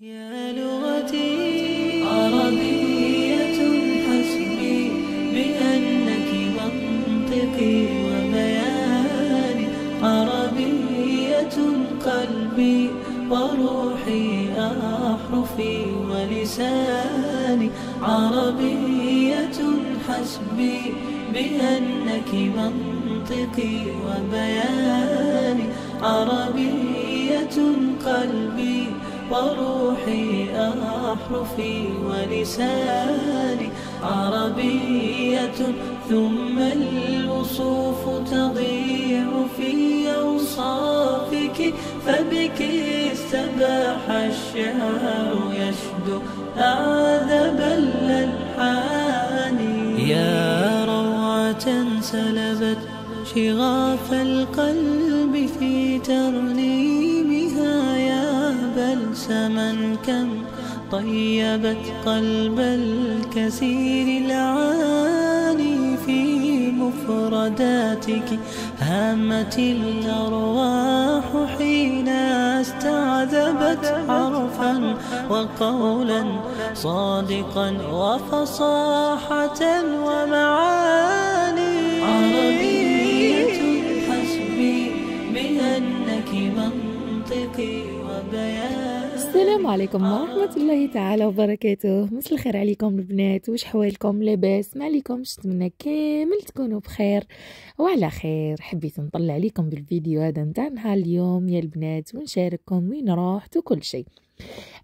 يا لغتي عربية حسبي بأنك منطقي وبياني عربية قلبي وروحي أحرفي ولساني عربية حسبي بأنك منطقي وبياني عربية قلبي وروحي أحرفي ولساني عربية ثم الوصوف تضيع في أوصافك فبك استباح الشعر يشدو أعذب الألحان يا روعة سلبت شغاف القلب في ترني ثمن كم طيبت قلب الكثير العاني في مفرداتك هامت الأرواح حين استعذبت حرفا وقولا صادقا وفصاحة ومعاني عربية حسبي بأنك منطقي وبيان السلام عليكم ورحمة الله تعالى وبركاته مساء الخير عليكم البنات واش حوالكم لاباس ما عليكم نتمنى كامل تكونوا بخير وعلى خير حبيت نطلع عليكم بالفيديو هذا نتاع نهار اليوم يا البنات ونشارككم وين رحت وكل شيء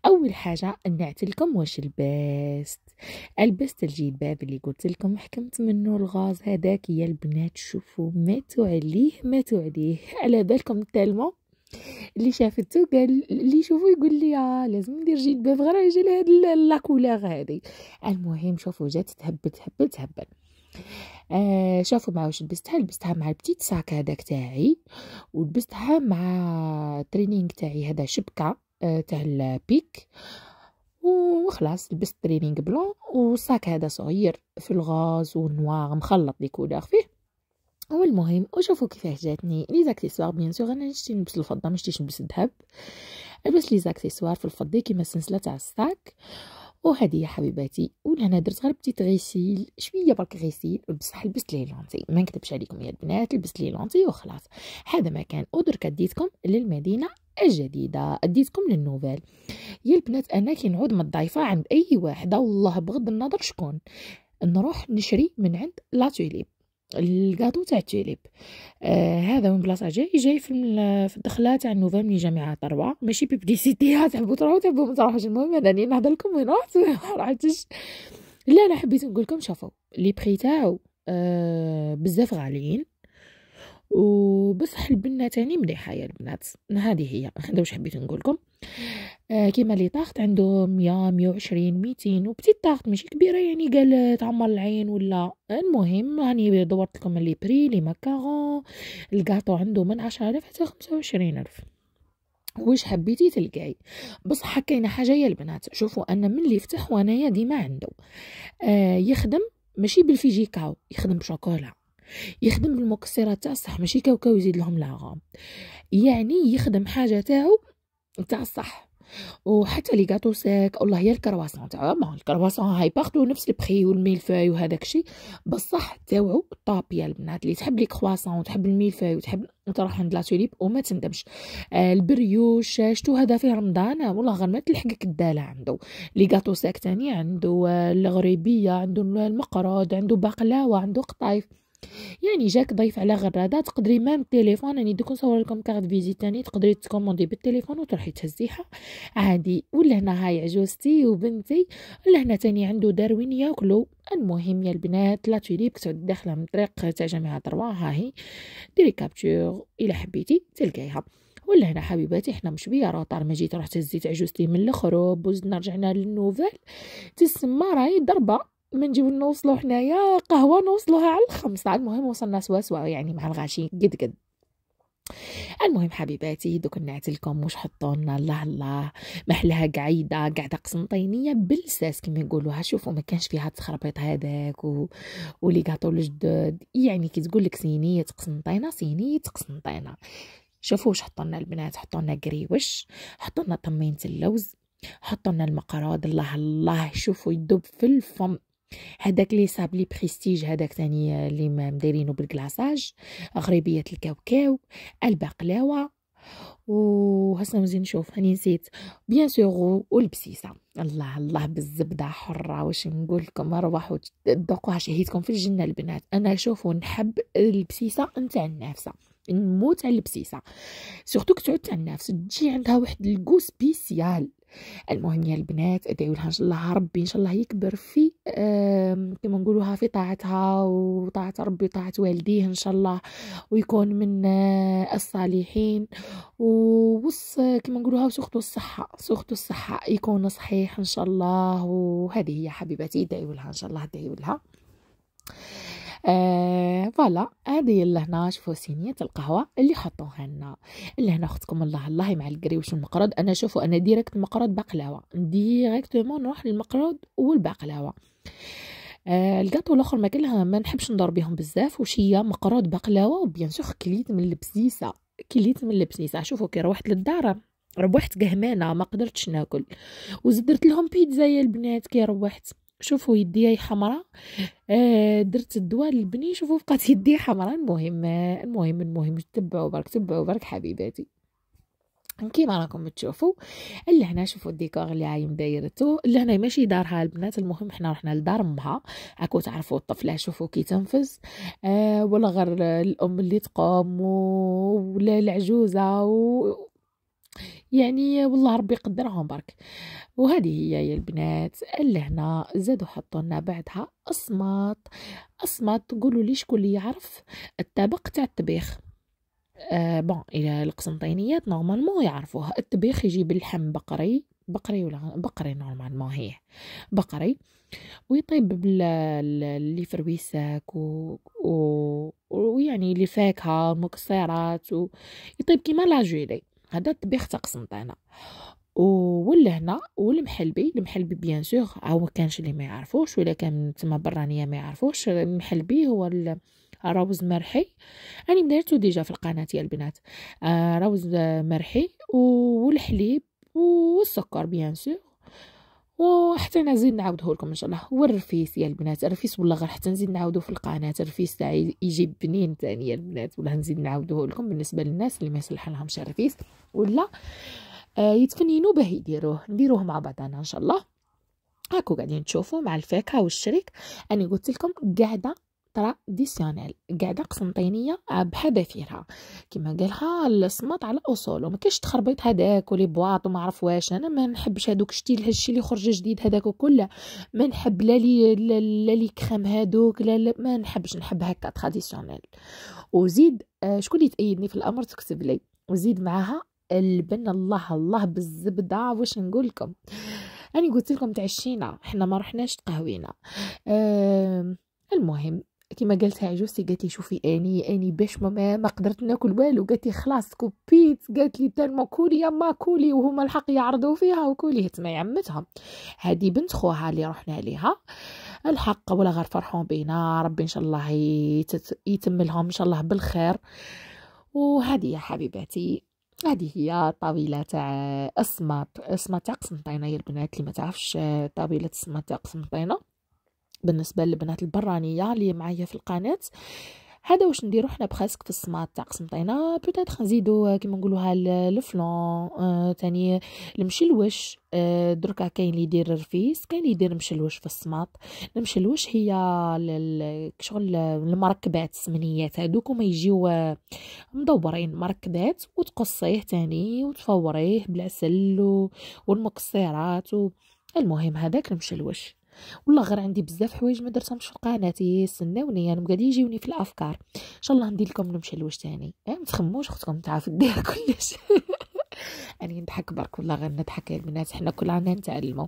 اول حاجه نعت لكم واش لبست لبست الجلباب اللي قلت لكم حكمت منه الغاز هذاك يا البنات شوفوا ماتوا عليه ماتوا عليه على بالكم تالمو اللي شافته قال اللي يشوفو يقول لي آه لازم ندير جلباب غير يجي لهاد لاكولاغ هادي المهم شوفوا جات تهبل تهبل تهبل آه شافوا مع واش لبستها لبستها مع البتيت ساك هذاك تاعي ولبستها مع ترينينغ تاعي هذا شبكه آه تاع البيك وخلاص لبست ترينينغ بلون والساك هذا صغير في الغاز ونوار مخلط لي فيه والمهم وشوفوا كيفاه جاتني لي زاكسيسوار بيان سور انا نشتي نلبس الفضه ما نشتي نلبس الذهب البس لي زاكسيسوار في الفضه كيما السلسله تاع الساك وهذه يا حبيباتي ولهنا درت غير بتيت غيسيل شويه برك غيسيل بصح لبست لي لونتي ما نكتبش عليكم يا البنات لبست لي لونتي وخلاص هذا ما كان ودرك ديتكم للمدينه الجديده اديتكم للنوفيل يا البنات انا كي نعود من الضيفه عند اي واحده والله بغض النظر شكون نروح نشري من عند لا الكادو تاع التوليب آه هذا من بلاصه جاي جاي في, في الدخله تاع نوفمبر من جامعه طروا ماشي بيبليسيتي تاع تروحوا تاع ما تروحوش المهم انني نهضر لكم وين رحت رحتش لا انا حبيت نقول لكم شوفوا لي بري تاعو آه بزاف غاليين وبصح البنه تاني مليحه يا البنات هذه هي هذا واش حبيت نقول لكم آه، كيما لي طاغط عنده 100 120 200 وبتي طاخت ماشي كبيره يعني قال تعمر العين ولا المهم راني دورت لكم لي بري لي ماكارون الكاطو عنده من 10000 حتى 25000 واش حبيتي تلقاي بصح كاينه حاجه يا البنات شوفوا انا من اللي يفتح وانايا ديما عنده آه يخدم ماشي بالفيجيكاو يخدم بشوكولا يخدم بالمكسرات تاع الصح ماشي كاوكاو يزيد لهم لاغام يعني يخدم حاجه تاعو تاع الصح وحتى لي كاطو ساك والله هي الكرواسون ما الكرواسون هاي باغتو نفس البخي والميلفاي وهذاك الشيء بصح تاوعو طابيه البنات اللي تحب لي كرواسون وتحب الميلفاي وتحب تروح عند لا توليب وما تندمش آه البريوش شتو هذا في رمضان والله غير ما تلحقك الداله عنده لي كاطو ساك تاني عنده آه، الغريبيه عنده المقرض عنده بقلاوه عنده قطايف يعني جاك ضيف على غراده تقدري مام التليفون يعني دوك نصور لكم كارت فيزيت ثاني تقدري تكوموندي بالتليفون وتروحي تهزيها عادي ولا هنا هاي عجوزتي وبنتي ولا هنا تاني عنده داروين ياكلو المهم يا البنات لا توليب كتعد داخله من طريق تاع جامعه دروا ها هي ديري كابتور الا حبيتي تلقايها ولا هنا حبيباتي حنا مش بيا روطار ما جيت رحت هزيت عجوزتي من الخروب وزدنا رجعنا للنوفال تسمى راهي ضربه ما نجيو نوصلو حنايا قهوه نوصلوها على الخمسة المهم وصلنا سوا سوا يعني مع الغاشي قد قد المهم حبيباتي دوك نعت لكم واش حطوا لنا الله الله محلها قعيده قاعده قسنطينيه بالساس كما يقولوها شوفوا ما كانش فيها التخربيط هذاك و... ولي غاطو الجدد يعني كي تقول لك صينيه قسنطينه صينيه قسنطينه شوفوا واش حطوا لنا البنات حطوا لنا قريوش حطوا لنا طمينه اللوز حطوا لنا المقراض الله الله شوفوا يدوب في الفم هذاك لي لي بريستيج هذاك ثاني اللي آه، مدايرينو بالكلاصاج غريبيه الكاوكاو البقلاوه و هسا مزيان نشوف هاني نسيت بيان سور والبسيسه الله الله بالزبده حره واش نقول لكم ارواحوا تذوقوها شهيتكم في الجنه البنات انا شوفوا نحب البسيسه نتاع النافسه نموت على البسيسه سورتو كتعود تاع النافسه تجي عندها واحد الكو سبيسيال المهم يا البنات ادعوا إيه لها ان شاء الله ربي ان شاء الله يكبر في كما نقولوها في طاعتها وطاعه ربي وطاعه والديه ان شاء الله ويكون من آه، الصالحين وص كما نقولوها سخطوا الصحه سخطوا الصحه يكون صحيح ان شاء الله وهذه هي حبيبتي ادعوا لها ان شاء الله ادعوا لها آه فوالا هذه اللي هنا شوفوا صينيه القهوه اللي حطوها لنا اللي هنا اختكم الله الله مع الكريوش والمقرض انا شوفوا انا ديريكت مقرود بقلاوه ديريكتومون نروح للمقرض والبقلاوه آه الكاطو الاخر ما كلها ما نحبش ندور بهم بزاف وشيه مقرود بقلاوه وبيان سور كليت من البسيسه كليت من البسيسه شوفوا كي روحت للدار روحت قهمانه ما قدرتش ناكل وزدرت لهم بيتزا يا البنات كي روحت شوفوا يديا حمراء آه درت الدواء للبني شوفوا بقات يدي حمراء المهم المهم المهم تبعوا برك تبعوا برك حبيباتي كيما راكم تشوفوا لهنا شوفوا الديكور اللي عايم دايرته لهنا ماشي دارها البنات المهم حنا رحنا لدار امها هاكو تعرفوا الطفله شوفوا كي تنفز آه ولا غير الام اللي تقوم ولا العجوزه و... يعني والله ربي يقدرهم برك وهذه هي يا البنات لهنا زادوا حطوا لنا بعدها اصمات اصمات قولوا لي شكون اللي يعرف الطبق تاع الطبيخ آه بون الى القسنطينيات نورمالمون يعرفوها الطبيخ يجيب اللحم بقري بقري ولا بقري نورمالمون هي بقري ويطيب اللي فرويساك و... و... ويعني اللي فاكهه المكسرات ويطيب كيما لاجيلي هذا الطبيخ تاع قسنطينه والهنا والمحلبي المحلبي بيان سور هو كانش اللي ما يعرفوش ولا كان تما برانيه ما يعرفوش المحلبي هو روز مرحي راني يعني دارتو ديجا في القناه يا البنات آه روز مرحي والحليب والسكر بيان سور وحتى انا نزيد نعاودوه لكم ان شاء الله هو الرفيس يا البنات الرفيس والله غير حتى نزيد نعاودوه في القناه الرفيس تاع يجي بنين ثاني يا البنات ولا نزيد نعاودوه لكم بالنسبه للناس اللي ما يصلح لهمش الرفيس ولا آه يتفنينوا به يديروه نديروه مع بعضنا ان شاء الله هاكو قاعدين تشوفوا مع الفاكهه والشريك انا قلت لكم قاعده تراديسيونيل قاعده قسنطينيه بحذافيرها كما قالها الصمات على اصوله ما كاش تخربيط هذاك ولي بواط وما عرف واش انا ما نحبش هذوك شتي هادشي اللي خرج جديد هذاك وكله ما نحب لا لي لا لي كريم هذوك لا, لا ما نحبش نحب هكا تراديسيونيل وزيد آه، شكون اللي تايدني في الامر تكتب لي وزيد معاها البن الله الله بالزبده واش نقول لكم انا قلت لكم تعشينا حنا ما رحناش تقهوينا أه المهم كيما قالتها عجوزتي قالت لي شوفي اني اني باش ما ما قدرت ناكل والو قالت لي خلاص كوبيت قالت لي تالمو كولي يما كولي وهما الحق يعرضوا فيها وكولي تما عمتها هذه بنت خوها اللي رحنا ليها الحق ولا غير فرحون بينا ربي ان شاء الله يتم لهم ان شاء الله بالخير وهذه يا حبيباتي هذه هي الطاولة تاع الصمات الصمات تاع قسنطينة يا البنات اللي ما تعرفش طاولة الصمات تاع قسنطينة بالنسبه للبنات البرانيه اللي معايا في القناه هذا واش نديرو حنا بخاسك في السماط تاع قسمطينه بوتيت نزيدو كيما نقولوها الفلون ثاني آه، تاني المشلوش آه، دركا كاين اللي يدير رفيس كاين اللي يدير مشلوش في السماط المشلوش هي شغل المركبات السمنيات هذوك وما يجيو آه، مدورين مركبات وتقصيه تاني وتفوريه بالعسل والمقصيرات المهم هذاك المشلوش والله غير عندي بزاف حوايج ما درتهمش في قناتي يستناوني يعني بقى يجيوني في الافكار ان شاء الله ندير لكم المشلوش ثاني يعني إيه، ما تخموش اختكم تعرف دير كلش اني يعني نضحك برك والله غير نضحك البنات حنا كلنا نتعلموا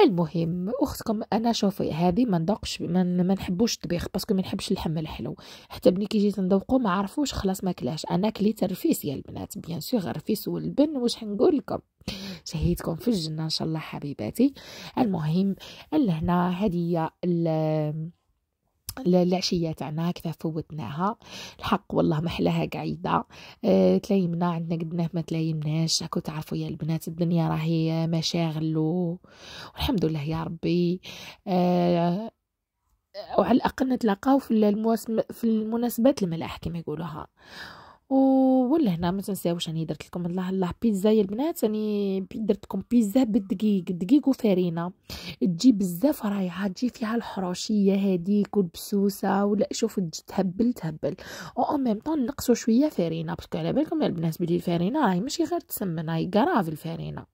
المهم اختكم انا شوفي هذه ما ندوقش ما نحبوش الطبيخ باسكو ما نحبش اللحم الحلو حتى بني كي جيت ندوقو ما عرفوش خلاص ما كلاش انا كليت الرفيس يا البنات بيان سور الرفيس والبن واش نقول لكم شهيتكم في الجنة إن شاء الله حبيباتي المهم لهنا هدية العشيه تاعنا كذا فوتناها الحق والله ما حلاها قعيده أه تلايمنا عندنا قدناه ما تلايمناش راكو تعرفوا يا البنات الدنيا راهي مشاغل والحمد لله يا ربي أه وعلى الاقل نتلاقاو في المواسم في المناسبات الملاح كما يقولوها ولهنا ما تنساوش راني درت لكم الله الله بيتزا يا البنات راني درت لكم بيتزا بالدقيق دقيق وفرينه تجي بزاف رايحه تجي فيها الحروشيه هذيك والبسوسه ولا شوف تهبل تهبل او ميم طون نقصوا شويه فرينه باسكو على بالكم يا البنات بلي الفرينه راهي ماشي غير تسمن راهي كراف الفرينه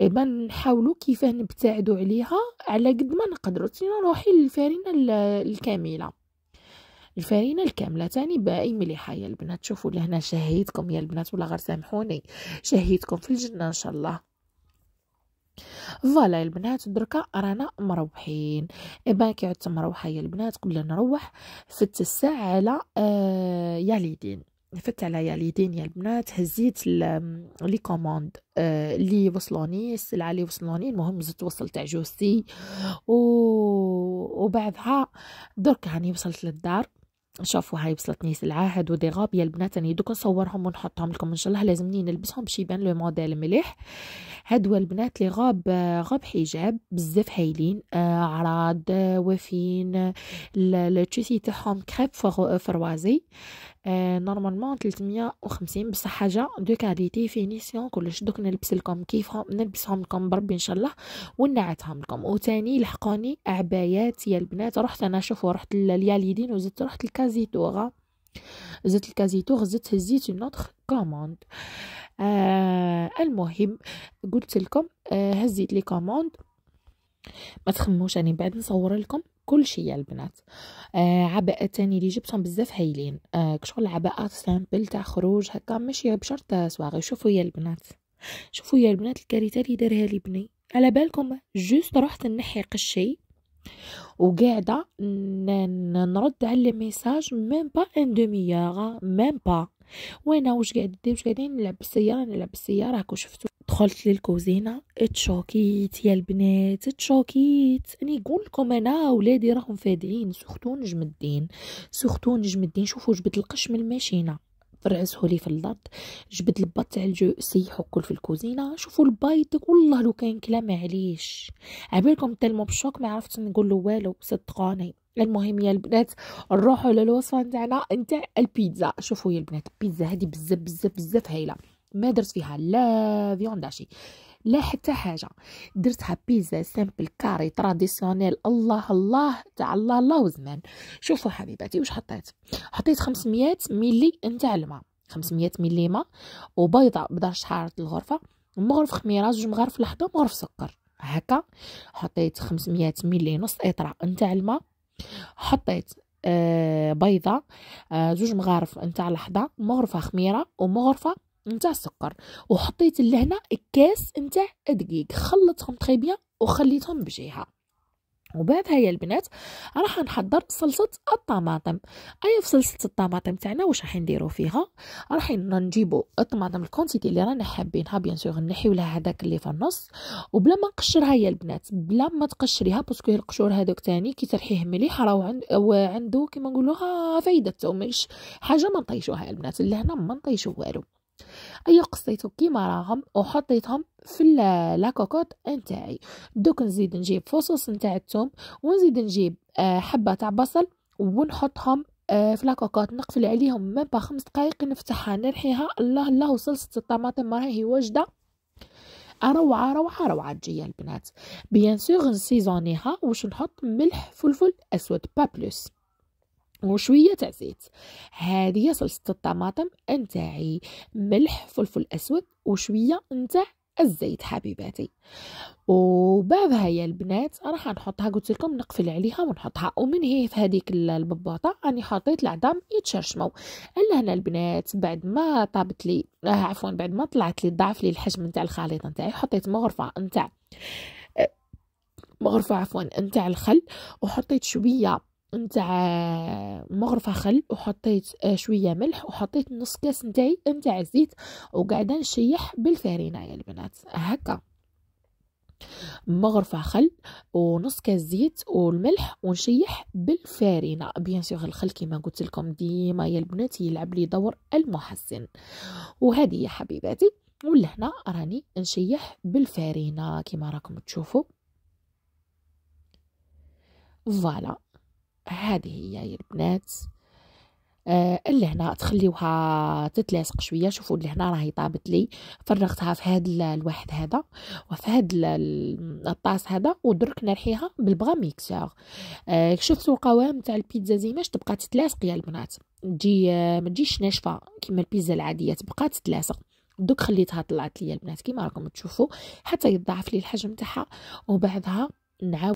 ايبا نحاولوا كيفاه نبتعدوا عليها على قد ما نقدروا تينا روحي للفرينه الكامله الفرينه الكامله تاني باقي مليحه يا البنات شوفوا لهنا شهيتكم يا البنات ولا غير سامحوني شهيتكم في الجنه ان شاء الله فوالا البنات دركا رانا مروحين ايبا كي عدت مروحه يا البنات قبل نروح فت الساعه على يا آه، ياليدين فت على ياليدين يا البنات هزيت لي كوموند آه اللي وصلوني السلعه اللي وصلوني المهم زدت وصلت عجوزتي جوستي و... وبعدها درك هاني وصلت للدار شافوا هاي وصلتني العهد ودي غابية البنات انا دوك نصورهم ونحطهم لكم ان شاء الله لازمني نلبسهم باش يبان لو موديل مليح هادو البنات اللي غاب غاب حجاب بزاف هايلين آه، عراض آه، وافين التشيسي تاعهم كريب فروازي نورمالمون 350 بصح حاجه دو كاليتي فينيسيون كلش دوك نلبس لكم كيفهم نلبسهم لكم بربي ان شاء الله ونعتهم لكم وثاني لحقوني عبايات يا البنات رحت انا شوفوا رحت للياليدين وزدت رحت الكازيتوغا زدت الكازيتوغ زدت هزيت نوتخ كوموند آه المهم قلت لكم آه هزيت لي كوموند ما تخموش اني يعني بعد نصور لكم كل شيء يا البنات آه عباءة تاني اللي جبتهم بزاف هايلين آه كشغل عباءات سامبل تاع خروج هكا ماشي بشرط سواغي شوفوا يا البنات شوفوا يا البنات الكارثه اللي دارها لي بني على بالكم جوست رحت نحي قشي وقاعده نرد على الميساج ميم با ان دوميور ميم با وانا واش قاعد دير واش قاعدين نلعب بالسياره نلعب بالسياره هاكو شفتو دخلت للكوزينه تشوكيت يا البنات تشوكيت اني نقول لكم انا ولادي راهم فادعين سختو نجم الدين سختو نجم الدين شوفوا جبد القش من الماشينه فرعسه لي في الارض جبد الباط تاع الجو سيحو كل في الكوزينه شوفوا البايض والله لو كان كلا معليش عبالكم تلمو بشوك ما عرفت نقول له والو صدقوني المهم يا البنات نروحوا للوصفه نتاعنا نتاع البيتزا شوفوا يا البنات البيتزا هذه بزاف بزاف بزاف هايله ما درت فيها لا شي لا حتى حاجه درتها بيزا سامبل كاري تراديسيونيل الله الله تاع الله الله وزمان شوفوا حبيباتي واش حطيت حطيت 500 ملي نتاع الماء 500 ملي ماء وبيضه بدرجه حراره الغرفه مغرف خميره زوج مغارف لحظه مغرف سكر هكا حطيت 500 ملي نص اطرا نتاع الماء حطيت آه بيضه آه زوج مغارف نتاع لحظه مغرفه خميره ومغرفه نتاع السكر وحطيت لهنا كاس نتاع دقيق خلطهم تري بيان وخليتهم بجهه وبعدها يا البنات راح نحضر صلصه الطماطم اي أيوة، في صلصه الطماطم تاعنا واش راح نديرو فيها راح نجيبو الطماطم الكونتيتي اللي رانا حابينها بيان سور نحيو لها هذاك اللي في النص وبلا ما نقشرها يا البنات بلا ما تقشريها باسكو القشور هذوك تاني كي ترحيه مليح راه عند عنده كيما نقولوها فايدته مش حاجه ما نطيشوها البنات لهنا ما نطيشو والو اي قصيتهم كيما راهم وحطيتهم في لاكوكوط نتاعي دوك نزيد نجيب فصوص نتاع الثوم ونزيد نجيب آه، حبه تاع بصل ونحطهم آه، في لاكوكوط نقفل عليهم ما با خمس دقائق نفتحها نرحيها الله الله وصلصه الطماطم راهي واجده روعه روعه روعه تجي البنات بيان سيغ نسيزونيها واش نحط ملح فلفل اسود با بلوس وشوية تاع زيت هذه صلصة الطماطم نتاعي ملح فلفل أسود وشوية نتاع الزيت حبيباتي وبعدها يا البنات راح نحطها قلت لكم نقفل عليها ونحطها ومن هي في هذيك البباطه راني حطيت العظام يتشرشمو الا هنا البنات بعد ما طابت لي آه عفوا بعد ما طلعت لي ضعف لي الحجم نتاع الخليط نتاعي حطيت مغرفه نتاع آه، مغرفه عفوا نتاع الخل وحطيت شويه نتاع مغرفه خل وحطيت آه، شويه ملح وحطيت نص كاس نتاعي نتاع الزيت وقاعده نشيح بالفارينه يا البنات هكا مغرفة خل ونص كاس زيت والملح ونشيح بالفارينة بيان سيغ الخل كيما قلت لكم ديما يا البنات يلعب لي دور المحسن وهذه يا حبيباتي ولهنا راني نشيح بالفارينة كيما راكم تشوفوا فوالا هذه هي يا البنات آه اللي هنا تخليوها تتلاصق شويه شوفوا اللي هنا راهي طابت لي فرغتها في هذا الواحد هذا وفي هذا الطاس هذا ودرك نرحيها بالبغا ميكسور آه شفتوا القوام تاع البيتزا زي ماش تبقى تتلاصق يا البنات تجي آه، ما تجيش ناشفه كما البيتزا العاديه تبقى تتلاصق دوك خليتها طلعت لي البنات كيما راكم تشوفوا حتى يتضاعف لي الحجم تاعها وبعدها نعاود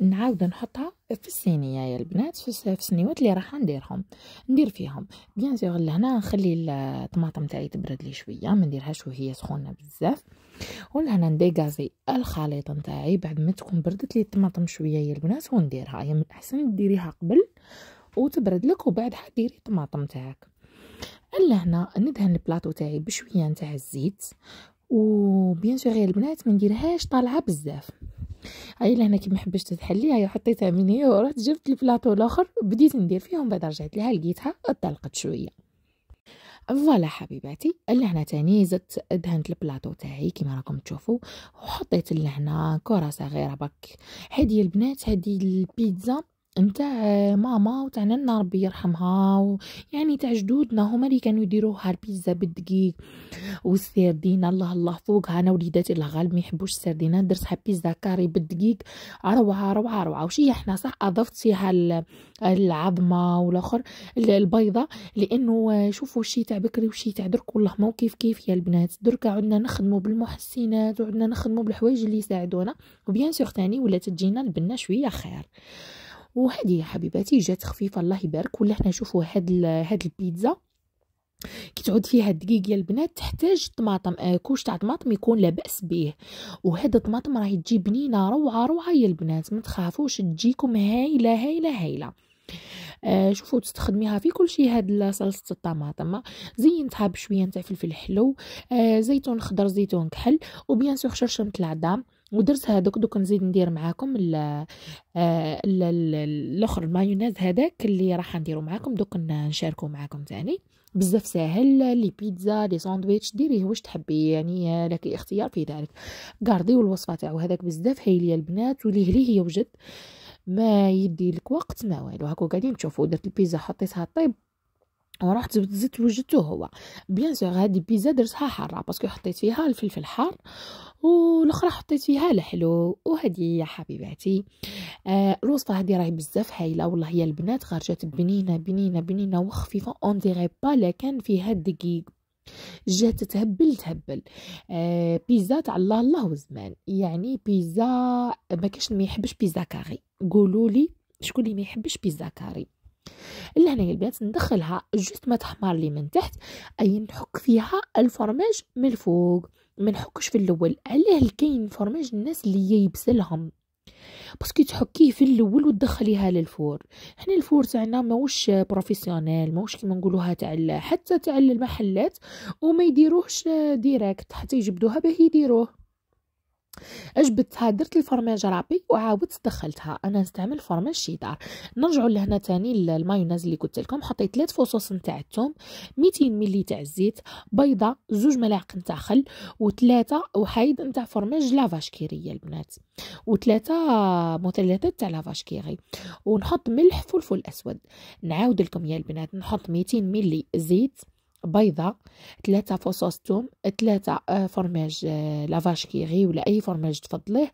نعاود نحطها في الصينيه يا البنات في السنيوات اللي راح نديرهم ندير فيهم بيان سيغ لهنا نخلي الطماطم تاعي تبرد لي شويه ما نديرهاش وهي سخونه بزاف ولهنا نديغازي الخليط نتاعي بعد ما تكون بردت لي الطماطم شويه يا البنات ونديرها يا من الاحسن ديريها قبل وتبرد لك وبعدها ديري الطماطم تاعك لهنا ندهن البلاطو تاعي بشويه نتاع الزيت وبيان سور البنات ما نديرهاش طالعه بزاف هاي لهنا كي ما حبيتش تتحلي هاي حطيتها من هي ورحت جبت البلاطو الاخر بديت ندير فيهم بعد رجعت لها لقيتها طلقت شويه فوالا حبيباتي لهنا تاني زدت دهنت البلاطو تاعي كيما راكم تشوفوا وحطيت لهنا كره صغيره بك هذه البنات هذه البيتزا نتاع ماما وتاع نانا ربي يرحمها و يعني تاع جدودنا هما اللي كانوا يديروها البيتزا بالدقيق السردينة الله الله فوقها انا وليداتي الله غالب ما يحبوش السردينه درت بيتزا كاري بالدقيق روعه روعه روعه وشي احنا صح اضفت فيها العظمه والاخر البيضه لانه شوفوا شي تاع بكري وشي تاع درك والله ما كيف كيف يا البنات درك عدنا نخدموا بالمحسنات وعدنا نخدمو بالحوايج اللي يساعدونا وبيان سور ثاني ولات تجينا البنه شويه خير وهذه يا حبيباتي جات خفيفه الله يبارك ولا حنا نشوفوا هاد هاد البيتزا كي تعود فيها الدقيق يا البنات تحتاج طماطم آه كوش تاع طماطم يكون لا باس به وهذا الطماطم راهي تجي بنينه روعه روعه يا البنات ما تخافوش تجيكم هايله هايله هايله آه شوفوا تستخدميها في كل شيء هاد صلصه الطماطم زينتها بشويه نتاع فلفل حلو آه زيتون خضر زيتون كحل وبيان سور شرشمه العظام ودرت هذوك دوك نزيد ندير معاكم آه، الاخر المايونيز هذاك اللي راح نديرو معاكم دوك نشاركو معاكم ثاني بزاف ساهل لي بيتزا لي ساندويتش ديريه واش تحبي يعني آه، لك اختيار في ذلك قارديو الوصفه تاعو هذاك بزاف هايليه البنات وليه ليه يوجد ما يدي لك وقت ما والو هاكو قاعدين تشوفوا درت البيتزا حطيتها طيب ورحت زيت وجدته هو بيان سور هذه بيزا درتها حاره باسكو حطيت فيها الفلفل الحار والاخرى حطيت فيها الحلو وهذه يا حبيباتي آه الوصفه هذه راهي بزاف هايله والله هي البنات خرجت بنينه بنينه بنينه وخفيفه اون ديغي با لكن كان فيها الدقيق جات تهبل تهبل آه بيزا تاع الله الله وزمان يعني بيزا ما كاش ما يحبش بيزا كاري قولوا لي شكون اللي ما يحبش بيزا كاري الا هنايا البنات ندخلها جوست ما تحمر لي من تحت اي نحك فيها الفرماج من الفوق ما نحكش في الاول علاه كاين فرماج الناس اللي ييبس لهم باسكو تحكيه في الاول وتدخليها للفور حنا الفور تاعنا ماهوش بروفيسيونيل ماهوش كيما نقولوها تاع حتى تاع المحلات وما يديروهش ديريكت حتى يجبدوها باه يديروه جبتها درت الفرماج رابي وعاودت دخلتها انا نستعمل فرماج شيدار نرجعوا لهنا تاني المايونيز اللي قلت لكم حطيت 3 فصوص نتاع الثوم 200 ملي تاع الزيت بيضه زوج ملاعق نتاع خل وثلاثه وحيد نتاع فرماج لافاش كيري البنات وثلاثه مثلثات تاع لافاش كيري ونحط ملح فلفل اسود نعاود لكم يا البنات نحط 200 ملي زيت بيضة ثلاثة فصوص توم ثلاثة آه، فرماج آه، لافاش كيغي ولا أي فرماج تفضليه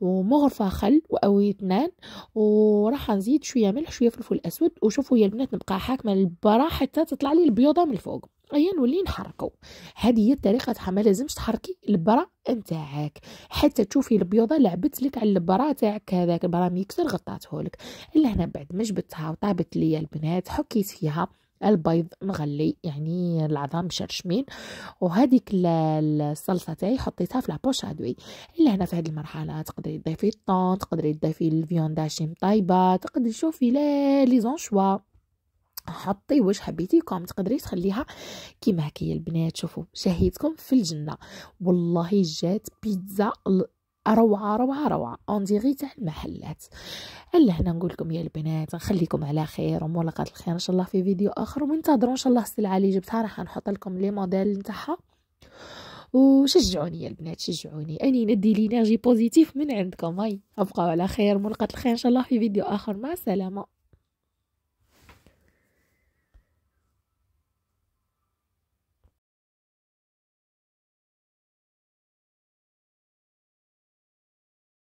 ومغرفة خل أو اثنان وراح نزيد شوية ملح شوية فلفل أسود وشوفوا يا البنات نبقى حاكمة البرا حتى تطلع لي البيضة من الفوق ايا نولي نحركو هذه هي الطريقه تاعها ما لازمش تحركي البرا نتاعك حتى تشوفي البيضه لعبت لك على البرا تاعك هذاك البرا ميكسر غطاتهولك لهنا بعد ما جبتها وطابت ليا البنات حكيت فيها البيض مغلي يعني العظام مشرشمين وهذيك الصلصه تاعي حطيتها في لابوش ادوي اللي هنا في هذه المرحله تقدري تضيفي الطون تقدري تضيفي داشي مطايبه تقدري تشوفي لي زونشوا حطي واش حبيتيكم تقدري تخليها كيما هكا البنات شوفوا شهيتكم في الجنه والله جات بيتزا روعه روعه روعه اونديغي تاع المحلات الا هنا نقول لكم يا البنات نخليكم على خير وملاقات الخير ان شاء الله في فيديو اخر وانتظروا ان شاء الله السلعه اللي جبتها راح نحط لكم لي موديل نتاعها وشجعوني يا البنات شجعوني اني ندي لينيرجي بوزيتيف من عندكم هاي ابقوا على خير ملقاة الخير ان شاء الله في فيديو اخر مع السلامه